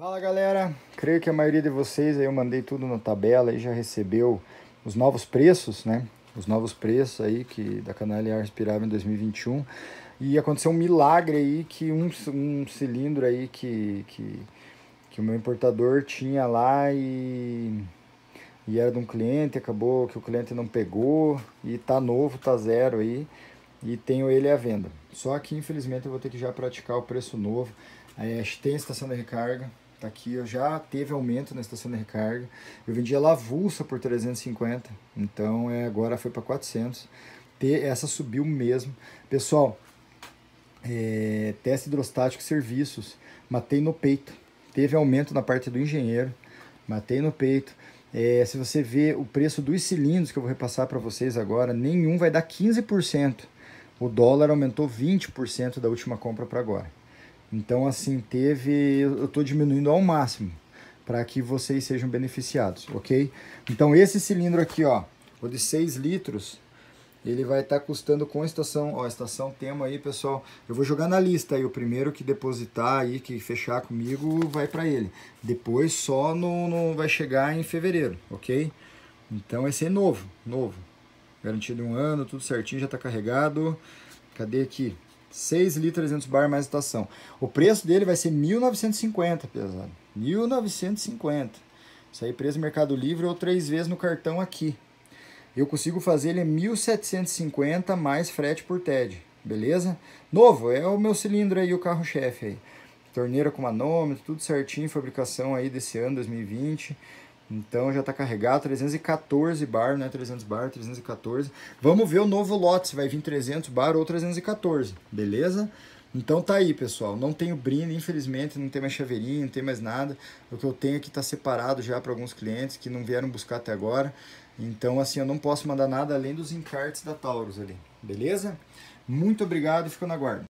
Fala galera, creio que a maioria de vocês aí eu mandei tudo na tabela e já recebeu os novos preços, né? Os novos preços aí que da Canalha Respirava em 2021 e aconteceu um milagre aí que um, um cilindro aí que, que, que o meu importador tinha lá e, e era de um cliente, acabou que o cliente não pegou e tá novo, tá zero aí e tenho ele à venda. Só que infelizmente eu vou ter que já praticar o preço novo. aí é, tem estação de recarga, tá aqui, já teve aumento na estação de recarga. Eu vendia ela avulsa por 350, então é, agora foi para 400. Ter, essa subiu mesmo. Pessoal, é, teste hidrostático serviços, matei no peito. Teve aumento na parte do engenheiro, matei no peito. É, se você vê o preço dos cilindros que eu vou repassar para vocês agora, nenhum vai dar 15%. O dólar aumentou 20% da última compra para agora. Então, assim, teve. Eu estou diminuindo ao máximo para que vocês sejam beneficiados, ok? Então, esse cilindro aqui, ó, o de 6 litros, ele vai estar tá custando com a estação, ó, a estação tema aí, pessoal. Eu vou jogar na lista aí, o primeiro que depositar aí, que fechar comigo, vai para ele. Depois só no, no, vai chegar em fevereiro, ok? Então, esse é novo, novo. Garantido um ano, tudo certinho, já está carregado. Cadê aqui? 6 litros 300 bar mais estação. O preço dele vai ser 1.950, pesado. 1.950. Isso aí preço Mercado Livre ou três vezes no cartão aqui. Eu consigo fazer ele 1.750 mais frete por TED, beleza? Novo, é o meu cilindro aí, o carro-chefe aí. Torneira com manômetro, tudo certinho, fabricação aí desse ano, 2020. Então já está carregado, 314 bar, né? 300 bar, 314. Vamos ver o novo lote, se vai vir 300 bar ou 314, beleza? Então tá aí, pessoal. Não tenho brinde, infelizmente, não tem mais chaveirinho, não tem mais nada. O que eu tenho aqui tá separado já para alguns clientes que não vieram buscar até agora. Então, assim, eu não posso mandar nada além dos encartes da Taurus ali, beleza? Muito obrigado e fico na guarda.